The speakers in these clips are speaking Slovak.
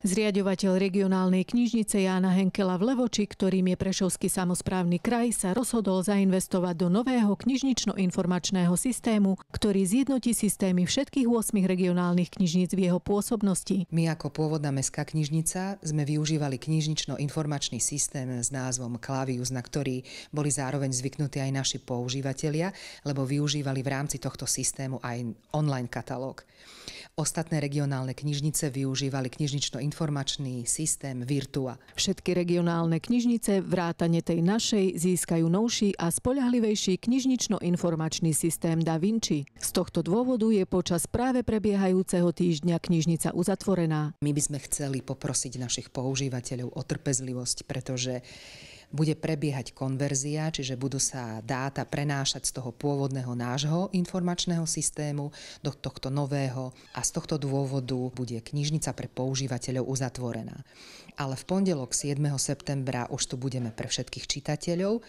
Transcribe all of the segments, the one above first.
Zriadovateľ regionálnej knižnice Jána Henkela v Levoči, ktorým je Prešovský samozprávny kraj, sa rozhodol zainvestovať do nového knižnično-informačného systému, ktorý zjednotí systémy všetkých 8 regionálnych knižnic v jeho pôsobnosti. My ako pôvodná mestská knižnica sme využívali knižnično-informačný systém s názvom Klavius, na ktorý boli zároveň zvyknutí aj naši používateľia, lebo využívali v rámci tohto systému aj online katalóg. Ostatné regionálne knižnice využívali knižnično-informačný systém Virtua. Všetky regionálne knižnice, vrátane tej našej, získajú novší a spoľahlivejší knižnično-informačný systém Da Vinci. Z tohto dôvodu je počas práve prebiehajúceho týždňa knižnica uzatvorená. My by sme chceli poprosiť našich používateľov o trpezlivosť, pretože bude prebiehať konverzia, čiže budú sa dáta prenášať z toho pôvodného nášho informačného systému do tohto nového a z tohto dôvodu bude knižnica pre používateľov uzatvorená. Ale v pondelok 7. septembra už tu budeme pre všetkých čitateľov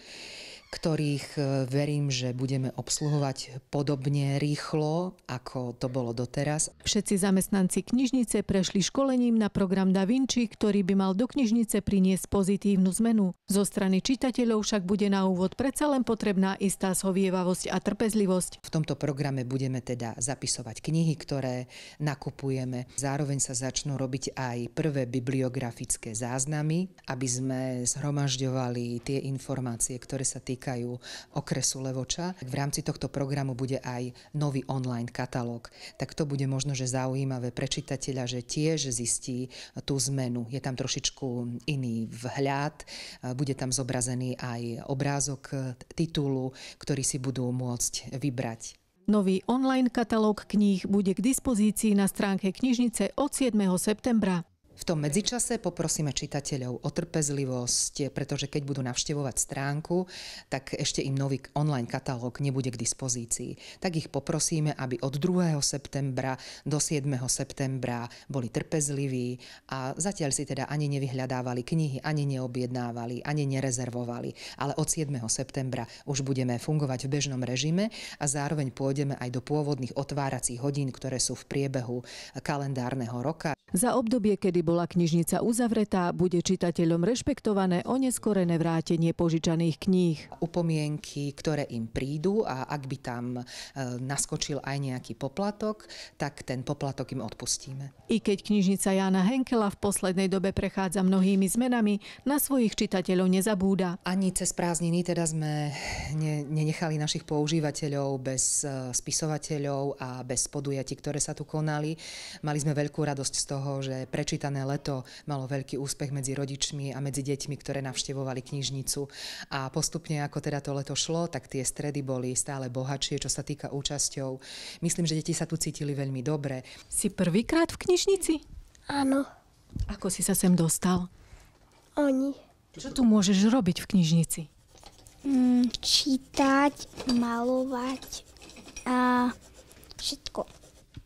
ktorých e, verím, že budeme obsluhovať podobne rýchlo, ako to bolo doteraz. Všetci zamestnanci knižnice prešli školením na program Da Vinci, ktorý by mal do knižnice priniesť pozitívnu zmenu. Zo strany čitateľov však bude na úvod predsa len potrebná istá sovievavosť a trpezlivosť. V tomto programe budeme teda zapisovať knihy, ktoré nakupujeme. Zároveň sa začnú robiť aj prvé bibliografické záznamy, aby sme zhromažďovali tie informácie, ktoré sa týkajú týkajú okresu Levoča. V rámci tohto programu bude aj nový online katalóg. Tak to bude možno, že zaujímavé pre čitateľa, že tiež zistí tú zmenu. Je tam trošičku iný vhľad, bude tam zobrazený aj obrázok titulu, ktorý si budú môcť vybrať. Nový online katalóg kníh bude k dispozícii na stránke knižnice od 7. septembra. V tom medzičase poprosíme čitateľov o trpezlivosť, pretože keď budú navštevovať stránku, tak ešte im nový online katalóg nebude k dispozícii. Tak ich poprosíme, aby od 2. septembra do 7. septembra boli trpezliví a zatiaľ si teda ani nevyhľadávali knihy, ani neobjednávali, ani nerezervovali. Ale od 7. septembra už budeme fungovať v bežnom režime a zároveň pôjdeme aj do pôvodných otváracích hodín, ktoré sú v priebehu kalendárneho roka. Za obdobie, kedy bola knižnica uzavretá, bude čitateľom rešpektované oneskorené vrátenie požičaných kníh. Upomienky, ktoré im prídu a ak by tam e, naskočil aj nejaký poplatok, tak ten poplatok im odpustíme. I keď knižnica Jana Henkela v poslednej dobe prechádza mnohými zmenami, na svojich čitateľov nezabúda. Ani cez prázdniny teda sme nenechali našich používateľov bez e, spisovateľov a bez podujatí, ktoré sa tu konali. Mali sme veľkú radosť z toho, že prečítané Vypracované leto malo veľký úspech medzi rodičmi a medzi deťmi, ktoré navštevovali knižnicu. A postupne, ako teda to leto šlo, tak tie stredy boli stále bohatšie, čo sa týka účasťou. Myslím, že deti sa tu cítili veľmi dobre. Si prvýkrát v knižnici? Áno. Ako si sa sem dostal? Oni. Čo tu môžeš robiť v knižnici? Mm, čítať, malovať a všetko.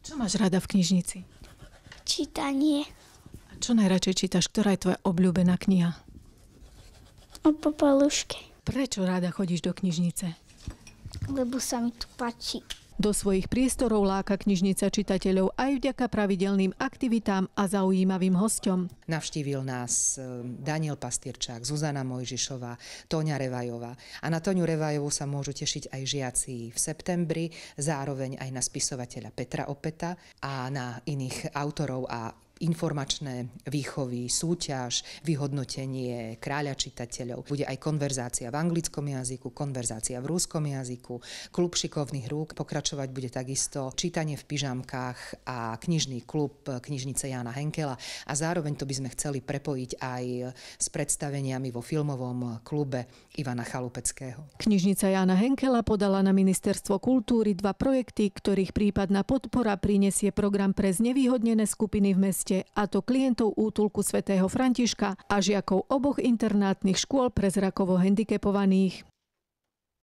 Čo máš rada v knižnici? Čítanie. Čo najradšej čítaš? Ktorá je tvoja obľúbená kniha? O papaluške. Prečo rada chodíš do knižnice? Lebo sa mi tu páči. Do svojich priestorov láka knižnica čitateľov aj vďaka pravidelným aktivitám a zaujímavým hostom. Navštívil nás ehm, Daniel Pastierčák, Zuzana Mojžišová, Tóňa Revajová. A na Tóňu Revajovú sa môžu tešiť aj žiaci v septembri, zároveň aj na spisovateľa Petra Opeta a na iných autorov a informačné výchovy, súťaž, vyhodnotenie kráľa čitateľov. Bude aj konverzácia v anglickom jazyku, konverzácia v rúskom jazyku, klub šikovných rúk. Pokračovať bude takisto čítanie v pyžamkách a knižný klub knižnice Jana Henkela a zároveň to by sme chceli prepojiť aj s predstaveniami vo filmovom klube Ivana Chalupeckého. Knižnica Jana Henkela podala na Ministerstvo kultúry dva projekty, ktorých prípadná podpora prinesie program pre znevýhodnené skupiny v meste meste, a to klientov útulku svätého Františka a žiakov oboch internátnych škôl pre zrakovo handicapovaných.